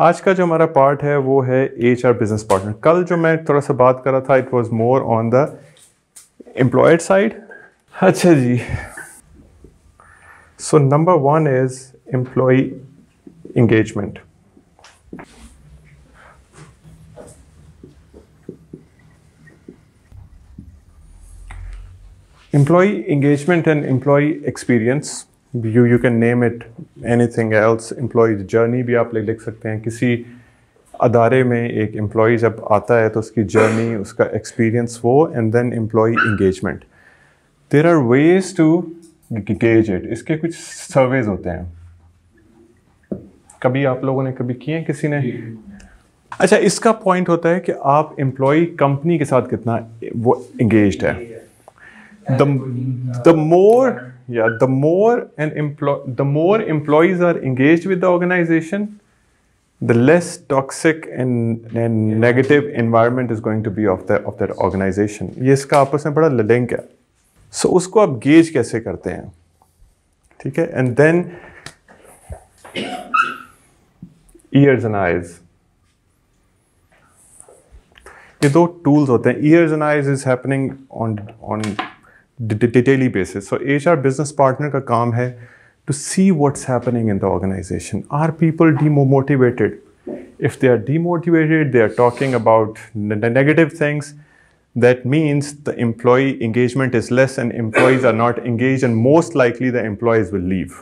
आज का जो हमारा पार्ट है वो है एच आर बिजनेस पार्टनर कल जो मैं थोड़ा सा बात कर रहा था it was more on the employed side अच्छा जी so number one is employ engagement employee engagement and employee experience you you can name it anything else employees journey भी आप लिख सकते हैं किसी अदारे में एक एम्प्लॉय जब आता है तो उसकी जर्नी उसका एक्सपीरियंस वो and then employ engagement there are ways to gauge it इसके कुछ सर्वेज होते हैं कभी आप लोगों ने कभी किए हैं किसी ने अच्छा इसका पॉइंट होता है कि आप एम्प्लॉय कंपनी के साथ कितना वो इंगेज है the more yeah the more an employee the more employees are engaged with the organization the less toxic and, and yeah. negative environment is going to be of the of that organization ye iska aapas mein bada link hai so, usko aap gauge kaise karte hain theek hai and then ears and eyes ये दो tools होते हैं ears and eyes is happening on on daily basis so H R business partner का काम है to see what's happening in the organization are people demotivated if they are demotivated they are talking about negative things that means the employ engagement is less and employees are not engage and most likely the employees will leave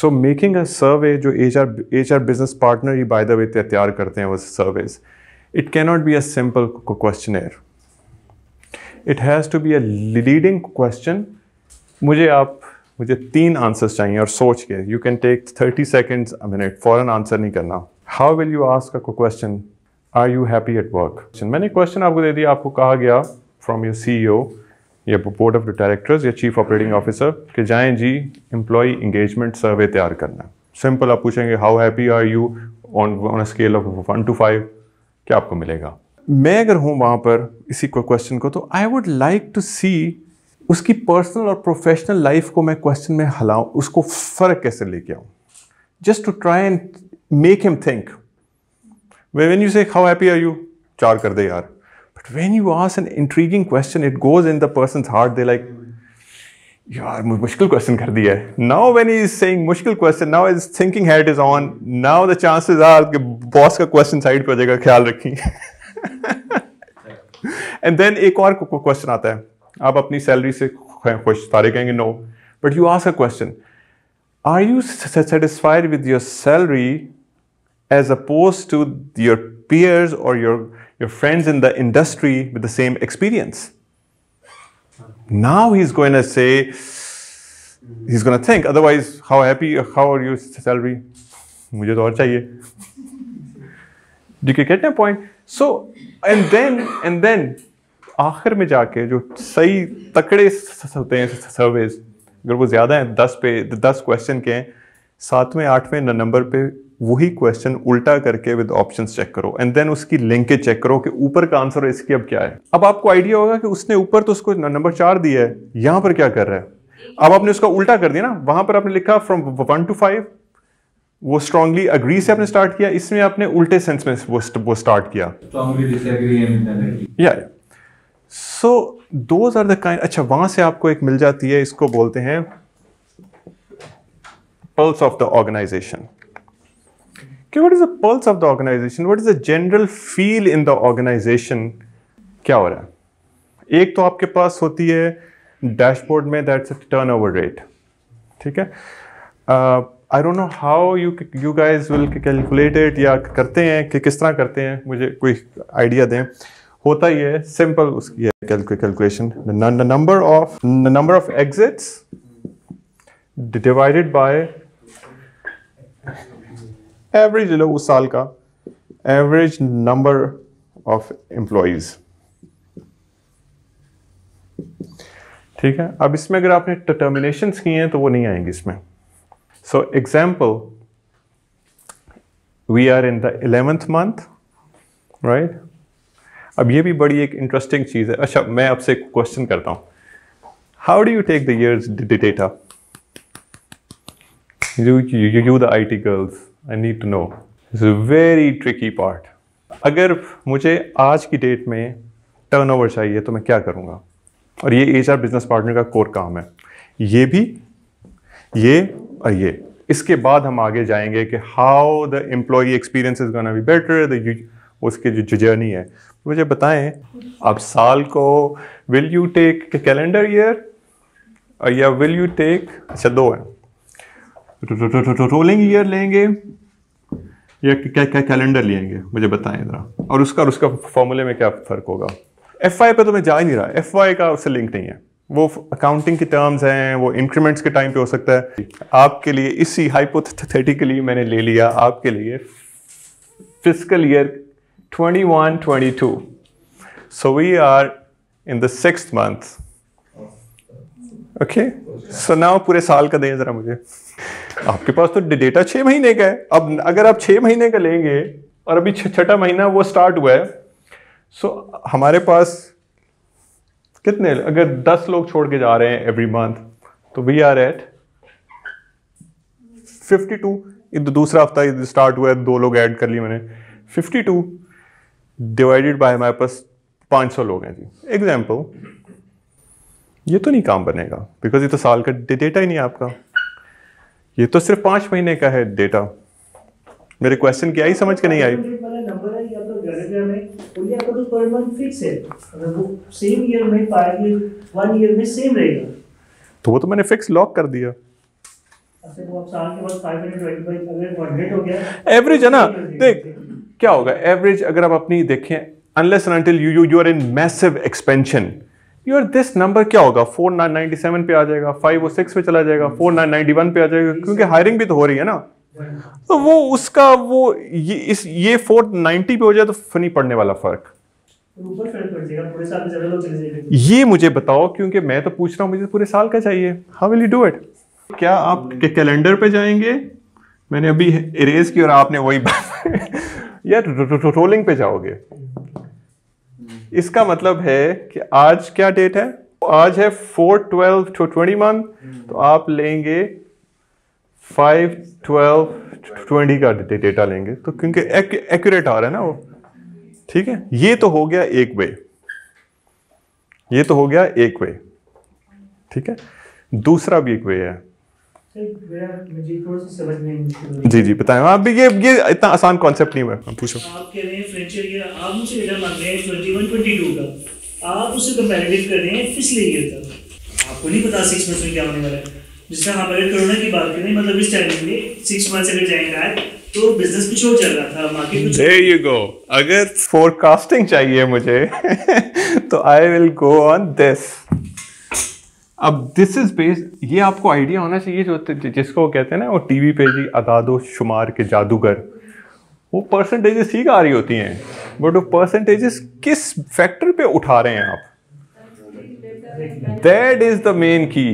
so making a survey जो H R H R business partner ही by the way तैयार करते हैं वो surveys it cannot be a simple question it has to be a leading question मुझे आप मुझे तीन आंसर्स चाहिए और सोच के you can take thirty seconds minute फॉरन आंसर नहीं करना how will you ask a question are you happy at work मैंने क्वेश्चन आपको दे दिया आपको कहा गया फ्रॉम योर सी ओ या बोर्ड ऑफ डायरेक्टर्स या चीफ ऑपरेटिंग ऑफिसर कि जाएं जी एम्प्लॉय इंगेजमेंट सर्वे तैयार करना सिंपल आप पूछेंगे how happy are you on on scale of one to five क्या आपको मिलेगा मैं अगर हूँ वहाँ पर इसी को क्वेश्चन को तो I would like to see उसकी पर्सनल और प्रोफेशनल लाइफ को मैं क्वेश्चन में हलाऊँ उसको फ़र्क कैसे लेके आऊँ just to try and make him think when you say how happy are you चार कर दे यार but when you ask an intriguing question it goes in the person heart they like यार मुश्किल क्वेश्चन कर दिया है नाउ वेन इज सेइंग मुश्किल question now is thinking head is on now the chances are कि boss का question side पर जगह ख्याल रखें एंड देन एक और क्वेश्चन आता है आप अपनी सैलरी से खुश सारे कहेंगे no but you ask a question are you satisfied with your salary as opposed to your peers और your your friends in the industry with the same experience now he is going to say he is going to think otherwise how happy how are you salary मुझे तो और चाहिए do you get my point so and then and then आखिर में जाके जो सही तकड़े होते हैं सर्वेज अगर वो ज़्यादा हैं दस पे दस क्वेश्चन के हैं सातवें आठवें नंबर पे वही क्वेश्चन उल्टा करके विद ऑप्शंस चेक करो एंड देन उसकी लिंकेज चेक करो कि ऊपर का आंसर इसकी अब क्या है अब आपको आइडिया होगा कि उसने ऊपर तो उसको नंबर चार दिया है यहाँ पर क्या कर रहा है अब आपने उसका उल्टा कर दिया ना वहां पर आपने लिखा फ्रॉम वन टू फाइव वो स्ट्रांगली अग्री से आपने स्टार्ट किया इसमें आपने उल्टे सेंस में वो वो स्टार्ट किया या so those are the kind अच्छा वहां से आपको एक मिल जाती है इसको बोलते हैं पल्स ऑफ द ऑर्गेनाइजेशन कि is the pulse of the organization what is the general feel in the organization क्या हो रहा है एक तो आपके पास होती है डैशबोर्ड में दैट्स टर्न ओवर रेट ठीक है uh, I don't know how you you guys will calculate it या करते हैं कि किस तरह करते हैं मुझे कोई आइडिया दें होता ही है सिंपल उसकी है calculation number of number of exits divided by average लो उस साल का एवरेज नंबर ऑफ एम्प्लॉज ठीक है अब इसमें अगर आपने टर्मिनेशन किए हैं तो वो नहीं आएंगे इसमें So example, we are in the 11th month right अब ये भी बड़ी एक इंटरेस्टिंग चीज़ है अच्छा मैं आपसे क्वेश्चन करता हूँ how do you take the years data you you the I T girls I need to know it's a very tricky part अगर मुझे आज की डेट में टर्नओवर चाहिए तो मैं क्या करूँगा और ये एच आर बिजनेस पार्टनर का कोर काम है ये भी ये आइए इसके बाद हम आगे जाएंगे कि how the employ experience is gonna be better उसके जो, जर्नी है तो मुझे बताएं आप साल को will you take calendar year या विल यू टेक अच्छा दो है रोलिंग ईयर लेंगे या क्या क्या कैलेंडर लेंगे मुझे बताएं ज़रा और उसका और उसका फॉर्मूले में क्या फ़र्क होगा एफ आई पर तो मैं जा ही नहीं रहा एफ आई का उससे लिंक नहीं है वो अकाउंटिंग के टर्म्स हैं वो इंक्रीमेंट्स के टाइम पे हो सकता है आपके लिए इसी हाइपोथेटिकली मैंने ले लिया आपके लिए physical year 21 22 so we are in the six month okay so now पूरे साल का दें ज़रा मुझे आपके पास तो डेटा छः महीने का है अब अगर आप छः महीने का लेंगे और अभी छठा महीना वो स्टार्ट हुआ है सो so, हमारे पास कितने अगर दस लोग छोड़ के जा रहे हैं एवरी मंथ तो we are at fifty two दूसरा हफ्ता स्टार्ट हुआ है दो लोग ऐड कर लिए मैंने फिफ्टी टू डिवाइडेड बाय हमारे पास पाँच सौ लोग हैं जी एग्जाम्पल ये तो नहीं काम बनेगा बिकॉज ये तो साल का डेटा ही नहीं है आपका ये तो सिर्फ पाँच महीने का है डेटा मेरे क्वेश्चन की आई समझ के नहीं आई तो ये आपका तो पर मंथ फिक्स है अगर वो सेम ईयर में फाइव ईयर वन ईयर में सेम रहेगा तो वो तो मैंने फिक्स लॉक कर दिया एवरेज है ना तो देख क्या होगा एवरेज अगर आप अपनी देखें unless until you you you are in massive expansion you are this number क्या होगा फोर नाइन नाइनटी सेवन पे आ जाएगा फाइव ओ सिक्स पे चला जाएगा फोर नाइन नाइनटी वन पे आ जाएगा क्योंकि हायरिंग भी तो हो रही है ना तो वो उसका वो ये इस ये फोर्थ नाइनटी पे हो जाए तो फनी पड़ने वाला फर्क तो ये मुझे बताओ क्योंकि मैं तो पूछ रहा हूँ मुझे पूरे साल का चाहिए how will you do it क्या आप के कैलेंडर पे जाएंगे मैंने अभी इरेज की और आपने वही बात यार रोलिंग पे जाओगे इसका मतलब है कि आज क्या डेट है आज है फोर ट्वेल्व ट्वेंटी मंथ तो आप लेंगे फाइव ट्वेल्व ट्वेंटी का डेटा लेंगे तो क्योंकि एक्यूरेट आ रहा है ना वो ठीक है ये तो हो गया एक वे ये तो हो गया एक वे ठीक है दूसरा भी एक वे है जी जी बताए आप हाँ, भी ये ये इतना आसान कॉन्सेप्ट नहीं हुआ हाँ, पूछो आप कह रहे हैं आप उसे कंपेरिटिव कर रहे हैं पिछले ईयर तक आपको नहीं पता 6 में क्या होने वाला है जिससे हम अगर कोरोना की बात करें मतलब इस टाइम में सिक्स मंथ अगर जाएंगे आए तो बिजनेस कुछ और चल रहा था मार्केट कुछ यू गो अगर फोरकास्टिंग चाहिए मुझे तो I will go on this अब दिस इज बेस्ड ये आपको आइडिया होना चाहिए जो जिसको कहते हैं ना वो टीवी पे जी अदादो शुमार के जादूगर वो परसेंटेजेस ठीक आ रही होती हैं बट वो परसेंटेजेस किस फैक्टर पे उठा रहे हैं आप दैट इज द मेन की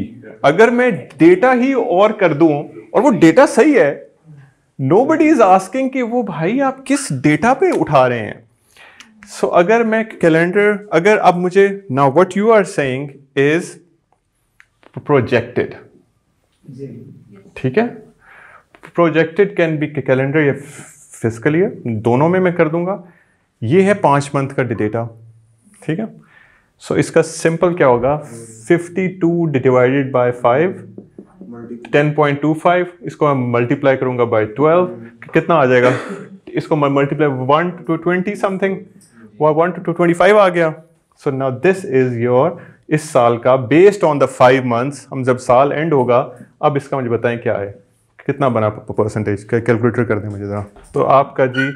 अगर मैं डेटा ही और कर दू और वो डेटा सही है नो बडी इज आस्किंग कि वो भाई आप किस डेटा पे उठा रहे हैं सो so, अगर मैं कैलेंडर अगर अब मुझे ना what you are saying is projected ठीक है प्रोजेक्टेड कैन बी कैलेंडर या फिजिकल ईयर दोनों में मैं कर दूंगा ये है पांच मंथ का डेटा ठीक है सो इसका सिंपल क्या होगा 52 डिवाइडेड बाय 5 10.25 इसको मैं मल्टीप्लाई करूंगा बाय 12 कितना आ जाएगा इसको multiply one two twenty something one two twenty five आ गया so now this is your इस साल का based on the five months हम जब साल एंड होगा अब इसका मुझे बताएं क्या है कितना बना परसेंटेज कैलकुलेटर कर दें मुझे ज़रा तो आपका जी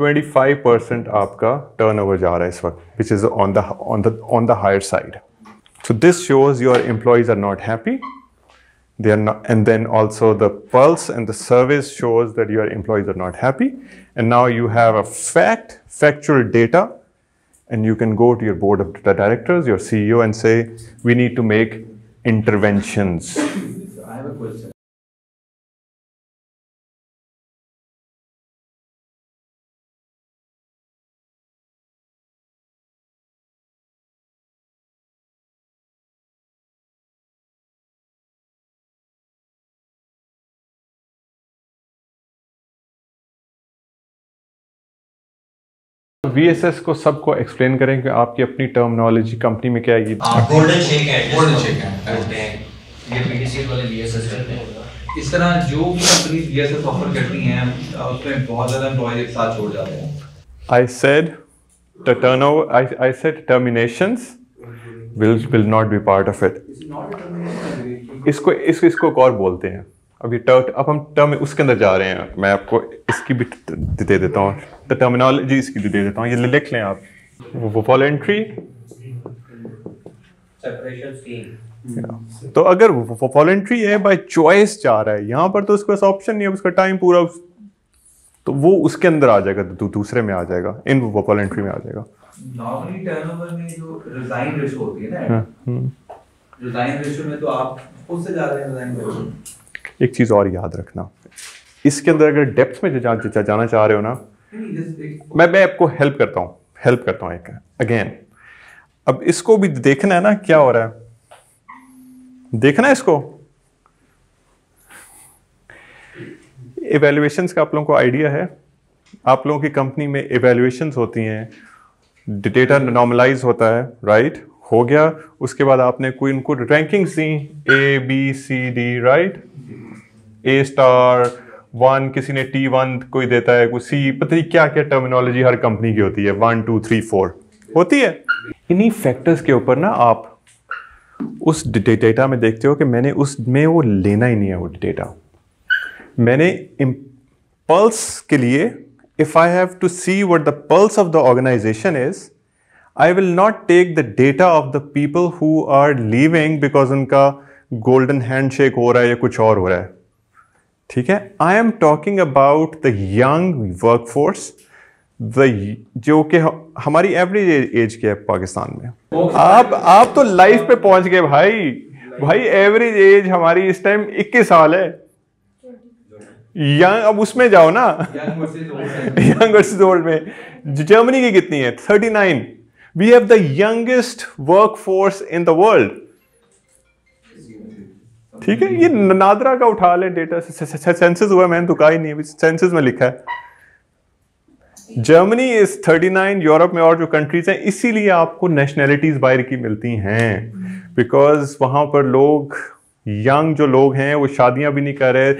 25% आपका turnover जा रहा है इस वक्त which is on the on the on the higher side. So this shows your employees are not happy. they are not, and then also the pulse and the service shows that your employees are not happy. And now you have a fact, factual data, and you can go to your board of directors, your CEO, and say, we need to make interventions V S S को सबको explain करें कि आपकी अपनी terminology company में क्या आएगी golden shake है गोल्डन शेक है ये पीटीसी वाले इस तरह जो भी कंपनी वी ऑफर करती हैं उसमें बहुत ज़्यादा एम्प्लॉय एक साथ छोड़ जाते हैं आई सेड इसको इसको इसको और बोलते हैं अब ये ट अब हम टर्म उसके अंदर जा रहे हैं मैं आपको इसकी भी दे देता हूँ द टर्मिनोलॉजी इसकी भी दे देता हूँ ये लिख लें आप वो वॉलेंट्री तो अगर वॉलेंट्री है बाय चॉइस जा रहा है यहाँ पर तो उसके पास ऑप्शन नहीं है उसका टाइम पूरा उस... तो वो उसके अंदर आ जाएगा दू, दूसरे में आ जाएगा इन वॉलेंट्री में आ जाएगा नॉर्मली टर्नओवर में जो रिजाइन रेशो होती है ना रिजाइन हाँ, रेशो हाँ। में तो आप उससे ज्यादा रिजाइन रेशो एक चीज़ और याद रखना इसके अंदर अगर डेप्थ में जा, जा, जाना चाह रहे हो ना मैं मैं आपको हेल्प करता हूँ हेल्प करता हूँ एक अगेन अब इसको भी देखना है ना क्या हो रहा है देखना है इसको एवेल्युएशन का आप लोगों को आइडिया है आप लोगों की कंपनी में इवेल्युएशन होती हैं डेटा नॉर्मलाइज होता है राइट हो गया उसके बाद आपने कोई इनको रैंकिंग्स दी A B C D right A star one किसी ने टी वन कोई देता है कोई सी पता नहीं क्या क्या टर्मिनोलॉजी हर कंपनी की होती है वन टू थ्री फोर होती है इन्हीं फैक्टर्स के ऊपर ना आप उस डेटा में देखते हो कि मैंने उसमें वो लेना ही नहीं है वो डेटा मैंने पल्स के लिए if I have to see what the pulse of the organization is I will not take the data of the people who are leaving because उनका गोल्डन हैंड शेक हो रहा है या कुछ और हो रहा है ठीक है I am talking about the young workforce the जो कि हमारी एवरेज एज क्या है पाकिस्तान में आप आप तो लाइफ पे पहुंच गए भाई भाई एवरेज एज हमारी इस टाइम 21 साल है यंग अब उसमें जाओ ना यंग वर्सेज ओल्ड में जर्मनी की कितनी है 39 we have the youngest workforce in the world ठीक है ये नादरा का उठा लें डेटा सेंसेस हुआ मैंने तो कहा ही नहीं सेंसेस में लिखा है जर्मनी इज 39 यूरोप में और जो कंट्रीज हैं इसीलिए आपको नेशनैलिटीज बाहर की मिलती हैं बिकॉज वहां पर लोग यंग जो लोग हैं वो शादियां भी नहीं कर रहे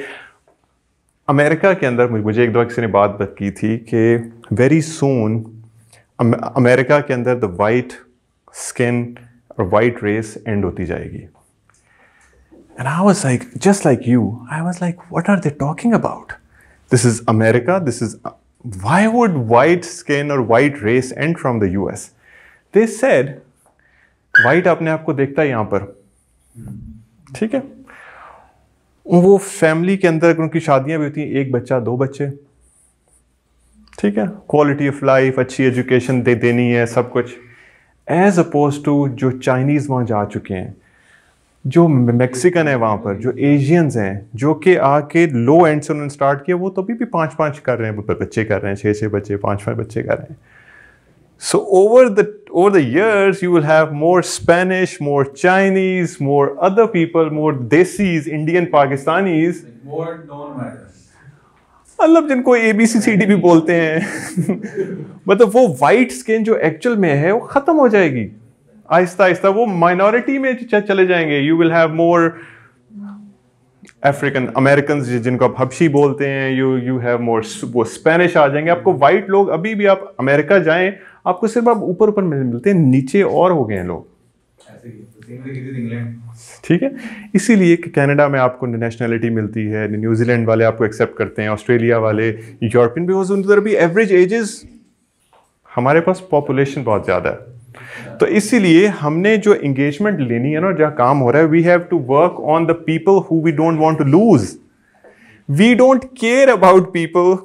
अमेरिका के अंदर मुझे एक दो किसी ने बात की थी कि वेरी सून अमेरिका के अंदर द वाइट स्किन और वाइट रेस एंड होती जाएगी And I was like, just like you, I was like, what are they talking about? This is America. This is, uh, why would white skin or white race end from the US? They said, white अपने आप को देखता है यहाँ पर ठीक है वो फैमिली के अंदर उनकी शादियां भी होती हैं एक बच्चा दो बच्चे ठीक है क्वालिटी ऑफ लाइफ अच्छी एजुकेशन दे देनी है सब कुछ एज अपोज टू जो चाइनीज़ वहाँ जा चुके हैं जो मैक्सिकन है वहाँ पर जो एशियंस हैं जो कि आके लो एंड से उन्होंने स्टार्ट किया वो तो अभी भी पाँच पाँच कर रहे हैं बच्चे कर रहे हैं छः छः बच्चे पाँच पाँच बच्चे कर रहे हैं so over the over the years, you will have more Spanish more Chinese more other people more desis Indian Pakistanis मतलब जिनको ए बी सी सी डी भी बोलते हैं मतलब वो वाइट स्किन जो एक्चुअल में है वो ख़त्म हो जाएगी आहिस्ता आहिस्ता वो माइनॉरिटी में चले जाएंगे you will have more African American जिनको आप हबशी बोलते हैं यू यू हैव मोर वो स्पेनिश आ जाएंगे आपको वाइट लोग अभी भी आप अमेरिका जाएं आपको सिर्फ आप ऊपर ऊपर मिलते हैं नीचे और हो गए हैं लोग तो ठीक है इसीलिए कि कनाडा में आपको नेशनैलिटी मिलती है न्यूजीलैंड वाले आपको एक्सेप्ट करते हैं ऑस्ट्रेलिया वाले यूरोपियन बिकॉज उधर भी एवरेज एजेस हमारे पास पॉपुलेशन बहुत ज़्यादा है तो इसीलिए हमने जो इंगेजमेंट लेनी है ना जहां काम हो रहा है we have to work on the people who we don't want to lose we don't care about people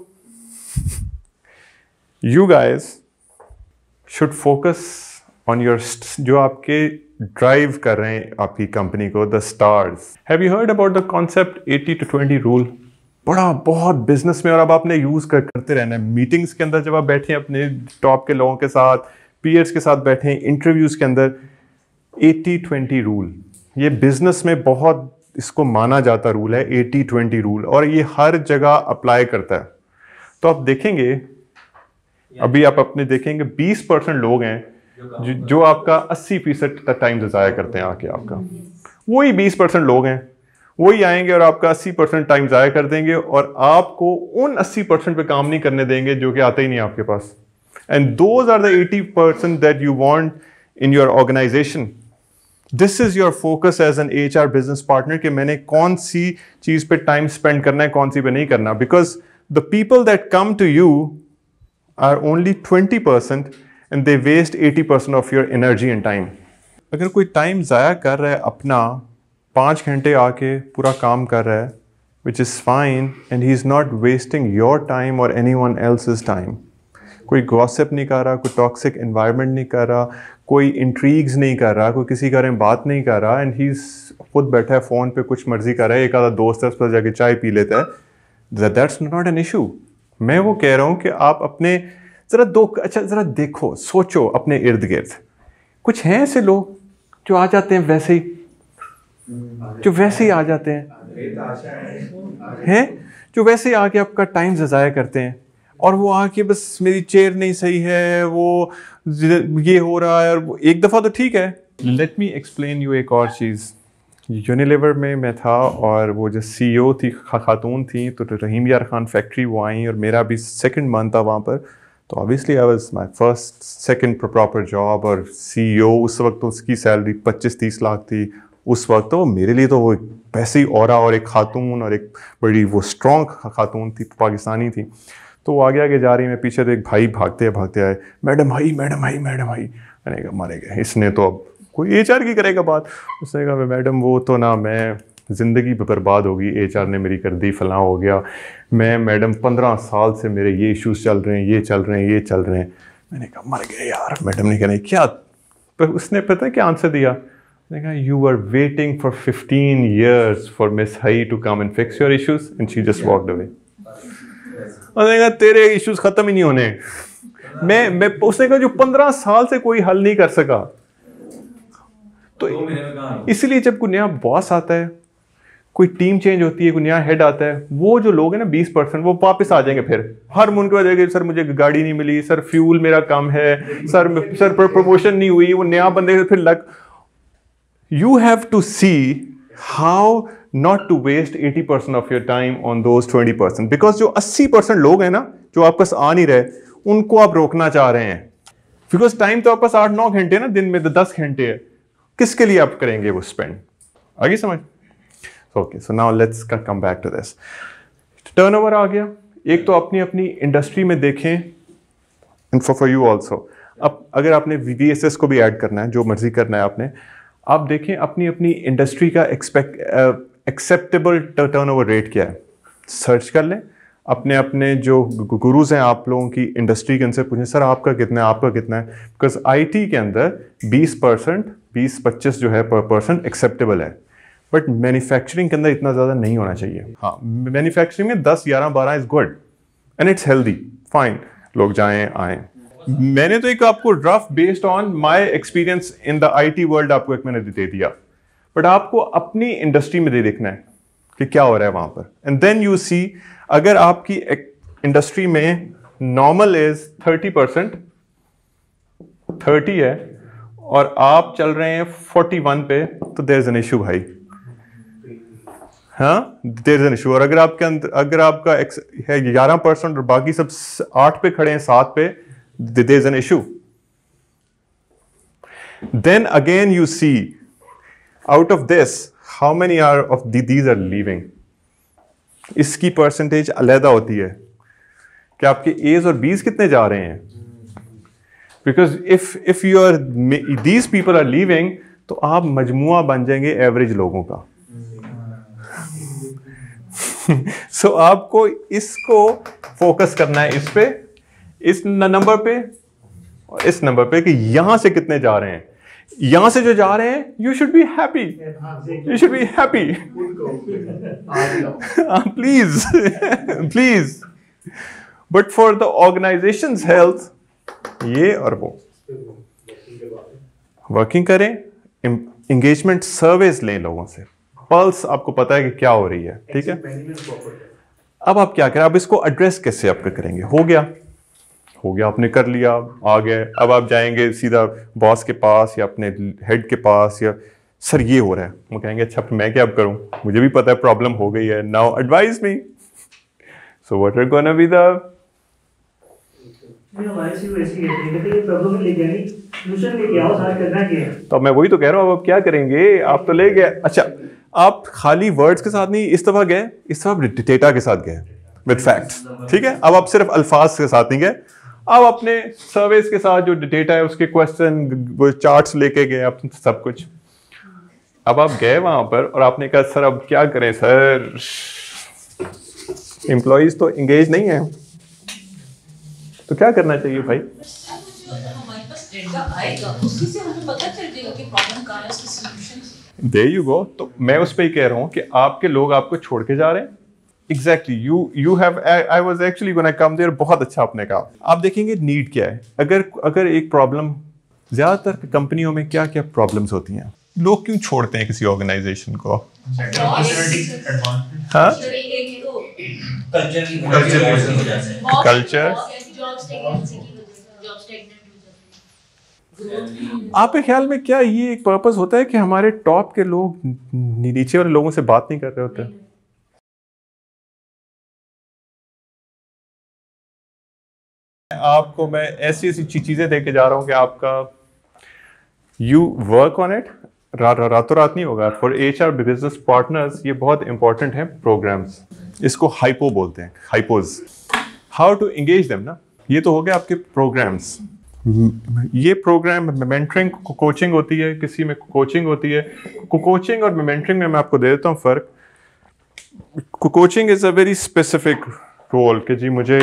you guys should focus on your जो आपके ड्राइव कर रहे हैं आपकी कंपनी को the stars have you heard about the concept eighty to twenty rule बड़ा बहुत business में और अब आपने यूज़ कर करते रहना है मीटिंग्स के अंदर जब आप बैठे अपने टॉप के लोगों के साथ पीयर्स के साथ बैठे इंटरव्यूज़ के अंदर 80 ट्वेंटी रूल ये बिज़नेस में बहुत इसको माना जाता रूल है 80 ट्वेंटी रूल और ये हर जगह अप्लाई करता है तो आप देखेंगे अभी आप अपने देखेंगे 20 परसेंट लोग हैं जो, जो आपका 80 फीसद टाइम ज़ाया करते हैं आके आपका वही 20 परसेंट लोग हैं वही आएंगे और आपका 80 परसेंट टाइम ज़ाया कर देंगे और आपको उन 80 परसेंट पर काम नहीं करने देंगे जो कि आते ही नहीं आपके पास And those are the 80% that you want in your organization. This is your focus as an HR business partner ki maine kaun si cheez pe time spend karna hai kaun si pe nahi karna because the people that come to you are only 20% and they waste 80% of your energy and time. अगर कोई time जाया कर रहा है अपना पाँच घंटे आके पूरा काम कर रहा है which is fine and he is not wasting your time or anyone else's time. कोई गॉसिप नहीं कर रहा कोई टॉक्सिक इन्वायरमेंट नहीं कर रहा कोई इंट्रीग्स नहीं कर रहा कोई किसी के बारे में बात नहीं कर रहा एंड ही खुद बैठा है फ़ोन पे कुछ मर्जी कर रहा है एक आधा दोस्त है उस पर जाके चाय पी लेता है दैट्स नॉट एन इशू मैं वो कह रहा हूँ कि आप अपने ज़रा दो अच्छा ज़रा देखो सोचो अपने इर्द गिर्द कुछ हैं ऐसे लोग जो आ जाते हैं वैसे ही जो वैसे ही आ जाते हैं हैं जो वैसे ही आके आपका टाइम ज़ाया करते हैं और वो आके बस मेरी चेयर नहीं सही है वो ये हो रहा है और एक दफ़ा तो ठीक है लेट मी एक्सप्लेन यू एक और चीज़ यूनिलेवर में मैं था और वो जो सी ओ e थी खा, खातून थी तो रहीम यार खान फैक्ट्री वो आई और मेरा भी सेकेंड मंथ था वहाँ पर तो obviously I was my first second proper job और सी ओ e उस वक्त तो उसकी सैलरी पच्चीस तीस लाख थी उस वक्त तो मेरे लिए तो वो पैसे ही और एक खातून और एक बड़ी वो स्ट्रॉन्ग खातून थी पाकिस्तानी थी तो वो आगे आगे जा रही मैं पीछे तो एक भाई भागते भागते आए मैडम भाई मैडम भाई मैडम भाई मैंने कहा मारे गए इसने तो अब कोई एच की करेगा बात उसने कहा मैडम वो तो ना मैं ज़िंदगी बर्बाद होगी एच ने मेरी कर दी फला हो गया मैं मैडम पंद्रह साल से मेरे ये इश्यूज़ चल रहे हैं ये चल रहे हैं ये चल रहे हैं मैंने कहा मर गए यार मैडम ने कह क्या पर उसने पता क्या आंसर दिया मैंने कहा you are waiting for fifteen years for miss हई to come and fix your issues and she just walked away उसने कहा तेरे इश्यूज खत्म ही नहीं होने मैं मैं उसने कहा जो पंद्रह साल से कोई हल नहीं कर सका तो इसलिए जब कोई नया बॉस आता है कोई टीम चेंज होती है कोई नया हेड आता है वो जो लोग हैं ना बीस परसेंट वो वापस आ जाएंगे फिर हर मुन के बाद सर मुझे गाड़ी नहीं मिली सर फ्यूल मेरा कम है सर सर प्रमोशन नहीं हुई वो नया बंदे फिर लग you have to see how not to waste eighty percent of your time on those twenty percent because जो अस्सी परसेंट लोग हैं ना जो आपके पास आ नहीं रहे उनको आप रोकना चाह रहे हैं बिकॉज टाइम तो आपके पास आठ नौ घंटे ना दिन में तो दस घंटे है किसके लिए आप करेंगे वो स्पेंड आगे समझ okay so now let's come back to this turnover आ गया एक तो अपनी अपनी इंडस्ट्री में देखें and for for you also अब अगर आपने वी को भी ऐड करना है जो मर्जी करना है आपने आप देखें अपनी अपनी इंडस्ट्री का एक्सपेक्ट एक्सेप्टेबल टर्नओवर रेट क्या है सर्च कर लें अपने अपने जो गुरुज हैं आप लोगों की इंडस्ट्री के उनसे पूछें सर आपका कितना है आपका कितना है बिकॉज आई के अंदर 20 परसेंट बीस पच्चीस जो है पर परसेंट एक्सेप्टेबल है बट मैन्युफैक्चरिंग के अंदर इतना ज़्यादा नहीं होना चाहिए हाँ मैन्युफैक्चरिंग में दस ग्यारह बारह is good and it's healthy fine लोग जाएँ आएँ मैंने तो एक आपको rough based on my experience in the I T world आपको एक मैंने दे दिया बट आपको अपनी इंडस्ट्री में दे देखना है कि क्या हो रहा है वहां पर एंड देन यू सी अगर आपकी इंडस्ट्री में normal is thirty percent thirty है और आप चल रहे हैं फोर्टी वन पे तो देर इज एन इशू भाई हाँ देर इज एन इशू और अगर आपके अंदर अगर आपका है ग्यारह परसेंट और बाकी सब आठ पे खड़े हैं सात पे there is an issue then again you see out of this, how many are of the, these are leaving? इसकी परसेंटेज अलहदा होती है कि आपके एज और बीज कितने जा रहे हैं because if if you are these people are leaving तो आप मजमुआ बन जाएंगे एवरेज लोगों का सो so, आपको इसको फोकस करना है इस पे इस नंबर पे और इस नंबर पे कि यहां से कितने जा रहे हैं यहां से जो जा रहे हैं you should be happy you should be happy please please but for the organisation health ये और वो वर्किंग करें इंगेजमेंट सर्वेस लें लोगों से पल्स आपको पता है कि क्या हो रही है ठीक है अब आप क्या करें आप इसको एड्रेस कैसे आपका करेंगे हो गया हो गया आपने कर लिया आ गए अब आप जाएंगे सीधा बॉस के पास या अपने हेड के पास या सर ये हो रहा है वो कहेंगे अच्छा मैं क्या अब करूँ मुझे भी पता है प्रॉब्लम हो गई है now advise me so what are gonna be the तो मैं वही तो कह रहा हूँ अब क्या करेंगे आप तो ले गए अच्छा आप खाली वर्ड्स के साथ नहीं इस तरह गए इस तरह डेटा के साथ गए विद फैक्ट ठीक है अब आप सिर्फ अल्फाज के साथ नहीं गए अब अपने सर्वेस के साथ जो डेटा है उसके क्वेश्चन वो चार्ट्स लेके गए आप सब कुछ अब आप गए वहां पर और आपने कहा सर अब क्या करें सर एम्प्लॉज तो इंगेज नहीं है तो क्या करना चाहिए भाई दे यू गो तो मैं उस पर ही कह रहा हूँ कि आपके लोग आपको छोड़ के जा रहे हैं exactly you you have I was actually gonna come there बहुत अच्छा आपने कहा आप देखेंगे नीड क्या है अगर अगर एक प्रॉब्लम ज़्यादातर कंपनियों में क्या क्या प्रॉब्लम्स होती हैं लोग क्यों छोड़ते हैं किसी ऑर्गेनाइजेशन को कल्चर हाँ? आपके ख्याल में क्या ये एक पर्पस होता है कि हमारे टॉप के लोग नीचे वाले लोगों से बात नहीं कर रहे होते नहीं। आपको मैं ऐसी ऐसी चीज़ें देके जा रहा हूँ कि आपका यू वर्क ऑन इट रातों रात नहीं होगा for H R business partners ये बहुत इंपॉर्टेंट है प्रोग्राम्स इसको हाइपो बोलते हैं hipos how to engage them ना ये तो हो गया आपके प्रोग्राम्स ये प्रोग्राम मेंटरिंग कोचिंग होती है किसी में कोचिंग होती है कोचिंग और मेंटरिंग में मैं आपको दे देता हूँ फ़र्क coaching is a very specific role कि जी मुझे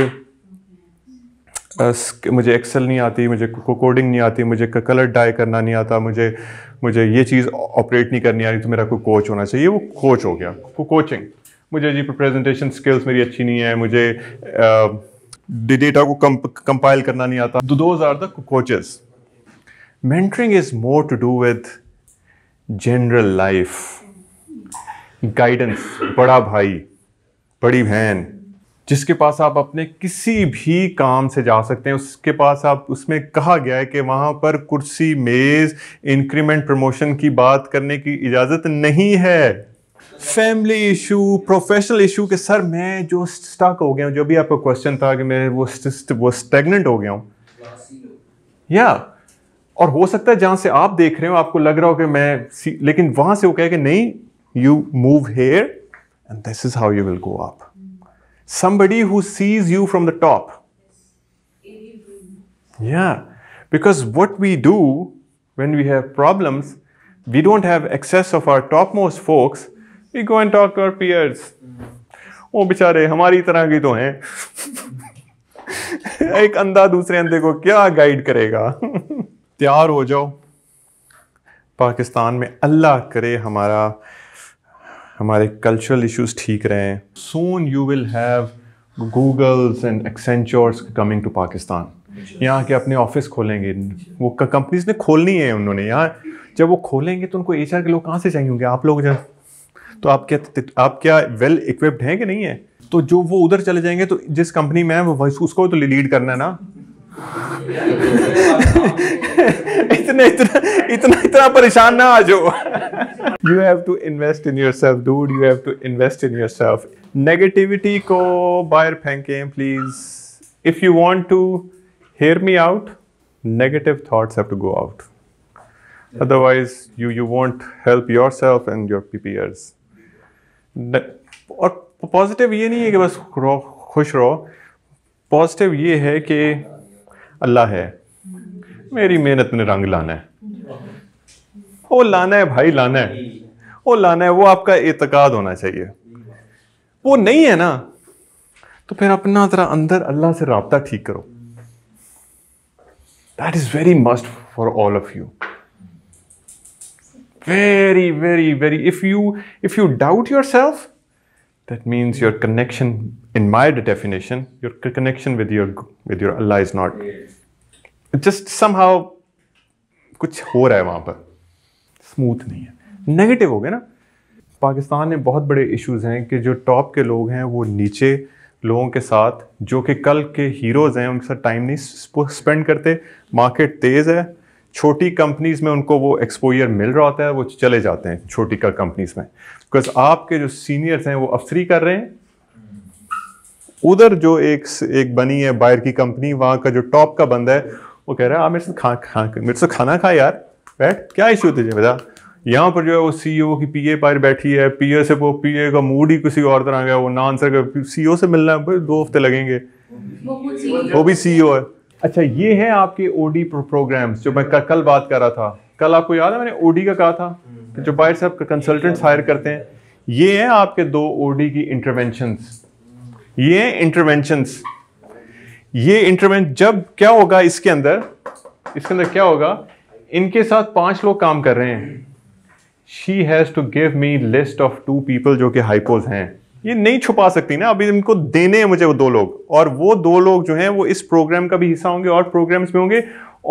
मुझे एक्सेल नहीं आती मुझे कोडिंग नहीं आती मुझे कलर डाई करना नहीं आता मुझे मुझे ये चीज़ ऑपरेट नहीं करनी आ रही तो मेरा कोई कोच होना चाहिए वो कोच हो गया को, कोचिंग मुझे जी प्रेजेंटेशन स्किल्स मेरी अच्छी नहीं है मुझे डेटा को कंपाइल करना नहीं आता दो are the coaches mentoring is more to do with general life guidance बड़ा भाई बड़ी बहन जिसके पास आप अपने किसी भी काम से जा सकते हैं उसके पास आप उसमें कहा गया है कि वहाँ पर कुर्सी मेज़ इंक्रीमेंट प्रमोशन की बात करने की इजाज़त नहीं है फैमिली इशू प्रोफेशनल इशू के सर मैं जो स्टक हो गया हूँ जो भी आपका क्वेश्चन था कि मैं वो वो स्टेगनेंट हो गया हूँ या और हो सकता है जहाँ से आप देख रहे हो आपको लग रहा हो कि मैं लेकिन वहाँ से वो कहे कि नहीं you move here and this is how you will go up somebody who sees you from the top. Yeah, because what we do when we have problems, we don't have access of our topmost folks. We go and talk to our peers. Oh, bichare, hamari tarah ki to hain. Ek anda dusre ande ko kya guide karega? तैयार ho jao. Pakistan mein Allah kare hamara हमारे cultural issues ठीक रहे soon you will have Googles and Accentures coming to Pakistan यहाँ के अपने office खोलेंगे वो companies ने खोलनी है उन्होंने यहाँ जब वो खोलेंगे तो उनको एचआर के लोग कहाँ से चाहिए होंगे आप लोग जब तो आप क्या तो आप क्या वेल इक्विप्ड हैं कि नहीं है तो जो वो उधर चले जाएंगे तो जिस कंपनी में है वो उसको तो लीड करना है ना इतने इतना इतना इतना परेशान ना आज हो you have to invest in yourself dude you have to invest in yourself negativity को बाहर फेंकें please if you want to hear me out negative thoughts have to go out otherwise you you want help yourself and your peers और positive ये नहीं है कि बस खुश रहो पॉजिटिव ये है कि अल्लाह है मेरी मेहनत ने रंग लाना है वो लाना है भाई लाना है वो लाना है वो आपका एतकाद होना चाहिए वो नहीं है ना तो फिर अपना ज़रा अंदर अल्लाह से रबता ठीक करो that is very must for all of you very very very if you if you doubt yourself that means your connection in my definition, your connection with your with your Allah is not. Just somehow कुछ हो रहा है वहाँ पर smooth नहीं है negative हो गया ना पाकिस्तान में बहुत बड़े इश्यूज हैं कि जो टॉप के लोग हैं वो नीचे लोगों के साथ जो कि कल के हीरोज़ हैं उनके साथ टाइम नहीं स्पेंड करते मार्केट तेज़ है छोटी कंपनीज़ में उनको वो एक्सपोजर मिल रहा होता है वो चले जाते हैं छोटी कंपनीज़ में बिकॉज आपके जो सीनियर्स हैं वो अफसरी कर रहे हैं उधर जो एक एक बनी है बाहर की कंपनी वहां का जो टॉप का बंदा है वो कह रहा है आप मेरे से खा खा मेरे से खाना खा यार बैठ क्या इश्यू तुझे बता यहाँ पर जो है वो सी e की पी ए पार बैठी है पी से वो पी का मूड ही किसी और तरह का वो ना आंसर कर सी ओ e से मिलना है दो हफ्ते लगेंगे वो भी सी e ओ है अच्छा ये है आपके ओडी डी प्रोग्राम्स जो मैं कल बात कर रहा था कल आपको याद है मैंने ओडी का कहा था कि जो बाहर से आप कंसल्टेंट्स हायर करते हैं ये है आपके दो ओडी की इंटरवेंशंस ये इंटरवेंशन ये इंटरवेंशन जब क्या होगा इसके अंदर इसके अंदर क्या होगा इनके साथ पांच लोग काम कर रहे हैं she has to give me list of two people जो कि हाइपोज हैं ये नहीं छुपा सकती ना अभी इनको देने हैं मुझे वो दो लोग और वो दो लोग जो हैं वो इस प्रोग्राम का भी हिस्सा होंगे और प्रोग्राम्स में होंगे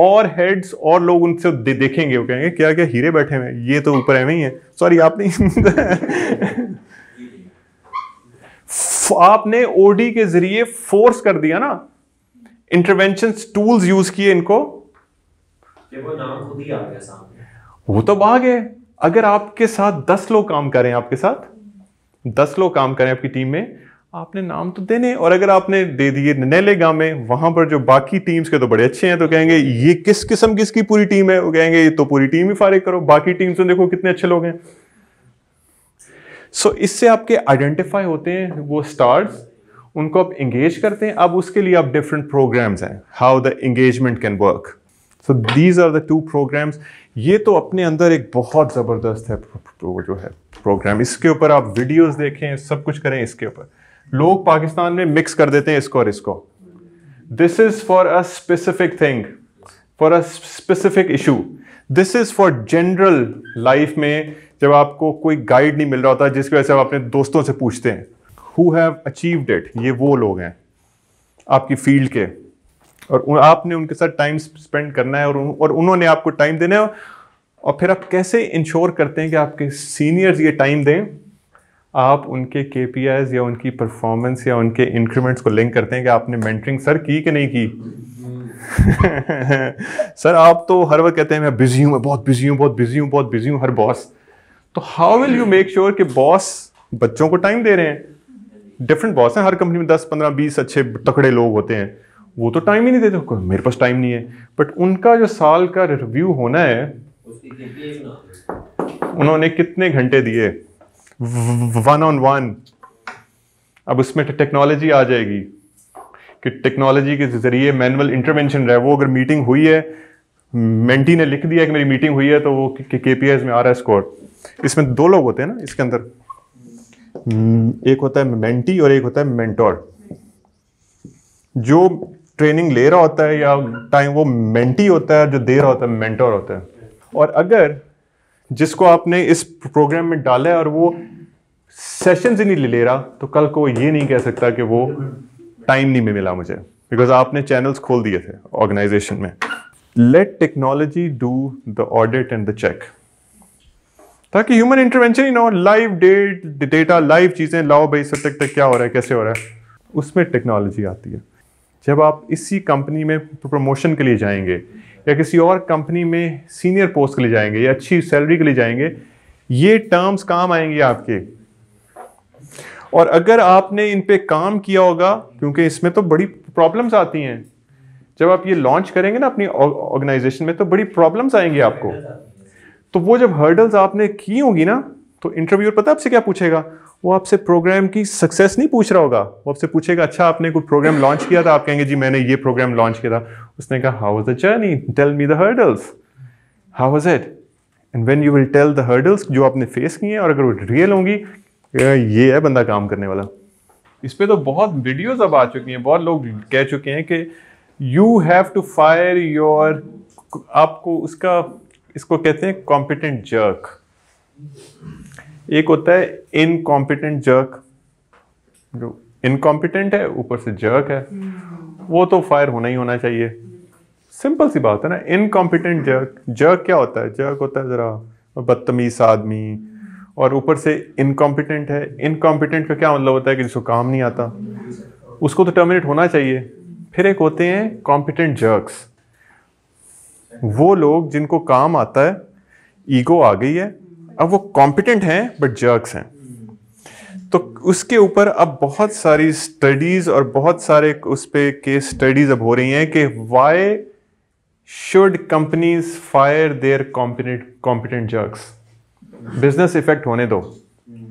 और हेड्स और लोग उनसे दे, देखेंगे वो कहेंगे क्या क्या हीरे बैठे हुए ये तो ऊपर है ही है सॉरी आप नहीं आपने ओडी के जरिए फोर्स कर दिया ना इंटरवेंशन टूल्स यूज किए इनको वो तो भाग है अगर आपके साथ दस लोग काम करें आपके साथ दस लोग काम करें आपकी टीम में आपने नाम तो देने और अगर आपने दे दिए नैले गांव में वहां पर जो बाकी टीम्स के तो बड़े अच्छे हैं तो कहेंगे ये किस किस्म किसकी पूरी टीम है वो कहेंगे ये तो पूरी टीम ही फारिग करो बाकी टीम्स में तो देखो कितने अच्छे लोग हैं सो so, इससे आपके आइडेंटिफाई होते हैं वो स्टार्स उनको आप इंगेज करते हैं अब उसके लिए आप डिफरेंट प्रोग्राम्स हैं how the engagement can work so these are the two programmes ये तो अपने अंदर एक बहुत ज़बरदस्त है जो है प्रोग्राम इसके ऊपर आप वीडियोस देखें सब कुछ करें इसके ऊपर लोग पाकिस्तान में मिक्स कर देते हैं इसको और इसको this is for a specific thing for a specific issue this is for general life में जब आपको कोई गाइड नहीं मिल रहा होता जिसकी वजह से आप अपने दोस्तों से पूछते हैं हु हैव अचीव्ड इट ये वो लोग हैं आपकी फील्ड के और आपने उनके साथ टाइम स्पेंड करना है और और उन्होंने आपको टाइम देना है और फिर आप कैसे इंश्योर करते हैं कि आपके सीनियर्स ये टाइम दें आप उनके के या उनकी परफॉर्मेंस या उनके इंक्रीमेंट्स को लिंक करते हैं कि आपने मेंटरिंग सर की कि नहीं की सर आप तो हर वक्त कहते हैं मैं बिजी हूँ मैं बहुत बिजी हूँ बहुत बिजी हूँ बहुत बिजी हूँ हर बॉस तो how will you make sure कि बॉस बच्चों को टाइम दे रहे हैं डिफरेंट बॉस हैं हर कंपनी में दस पंद्रह बीस अच्छे तकड़े लोग होते हैं वो तो टाइम ही नहीं देते मेरे पास टाइम नहीं है बट उनका जो साल का रिव्यू होना है उन्होंने कितने घंटे दिए वन ऑन वन अब उसमें टेक्नोलॉजी आ जाएगी कि टेक्नोलॉजी के जरिए मैनुअल इंटरवेंशन रहे वो अगर मीटिंग हुई है मेंटी ने लिख दिया कि मेरी मीटिंग हुई है तो वो के पी में आ रहा है स्कोर इसमें दो लोग होते हैं ना इसके अंदर हम्म, एक होता है मेंटी और एक होता है मेंटोर जो ट्रेनिंग ले रहा होता है या टाइम वो मेंटी होता है जो दे रहा होता है मेंटोर होता है और अगर जिसको आपने इस प्रोग्राम में डाला है और वो सेशन ही नहीं ले रहा तो कल को ये नहीं कह सकता कि वो टाइम नहीं मिला मुझे बिकॉज आपने चैनल्स खोल दिए थे ऑर्गेनाइजेशन में let technology do the audit and the check ताकि ह्यूमन इंटरवेंशन ही ना हो लाइव डेट डेटा लाइव चीज़ें लाओ भाई सब तक तक क्या हो रहा है कैसे हो रहा है उसमें टेक्नोलॉजी आती है जब आप इसी कंपनी में प्रमोशन के लिए जाएंगे या किसी और कंपनी में सीनियर पोस्ट के लिए जाएंगे या अच्छी सैलरी के लिए जाएंगे ये टर्म्स काम आएंगे आपके और अगर आपने इन पे काम किया होगा क्योंकि इसमें तो बड़ी प्रॉब्लम्स आती हैं जब आप ये लॉन्च करेंगे ना अपनी ऑर्गेनाइजेशन में तो बड़ी प्रॉब्लम्स आएंगी आपको तो वो जब हर्डल्स आपने की होगी ना तो इंटरव्यूअर पता आपसे क्या पूछेगा वो आपसे प्रोग्राम की सक्सेस नहीं पूछ रहा होगा वो आपसे पूछेगा अच्छा आपने कोई प्रोग्राम लॉन्च किया था आप कहेंगे जी मैंने ये प्रोग्राम लॉन्च किया था उसने कहा how is the journey tell me the hurdles how is it and when you will tell the hurdles जो आपने फेस किए हैं और अगर वो रियल होंगी ये है बंदा काम करने वाला इस पर तो बहुत वीडियोज अब आ चुकी हैं बहुत लोग कह चुके हैं कि you have to fire your आपको उसका इसको कहते हैं कॉम्पिटेंट जर्क एक होता है इनकॉम्पिटेंट जर्क जो इनकॉम्पिटेंट है ऊपर से जर्क है वो तो फायर होना ही होना चाहिए सिंपल सी बात है ना इनकॉम्पिटेंट जर्क जर्क क्या होता है जर्क होता है ज़रा बदतमीज आदमी और ऊपर से इनकॉम्पिटेंट है इनकॉम्पिटेंट का क्या मतलब होता है कि जिसको काम नहीं आता उसको तो टर्मिनेट होना चाहिए फिर एक होते हैं कॉम्पिटेंट जर्क्स वो लोग जिनको काम आता है ईगो आ गई है अब वो कॉम्पिटेंट हैं बट जर्क्स हैं तो उसके ऊपर अब बहुत सारी स्टडीज और बहुत सारे उस पर केस स्टडीज अब हो रही हैं कि why should companies fire their competent competent jerks business effect होने दो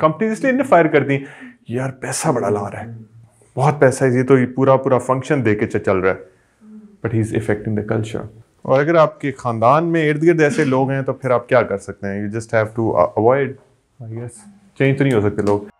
कंपनीज इसलिए इन्हें फायर कर दी यार पैसा बड़ा ला रहा है बहुत पैसा है ये तो पूरा पूरा फंक्शन दे के चल रहा है but he is affecting the culture और अगर आपके खानदान में इर्द गिर्द ऐसे लोग हैं तो फिर आप क्या कर सकते हैं you just have to avoid I guess change तो नहीं हो सकते लोग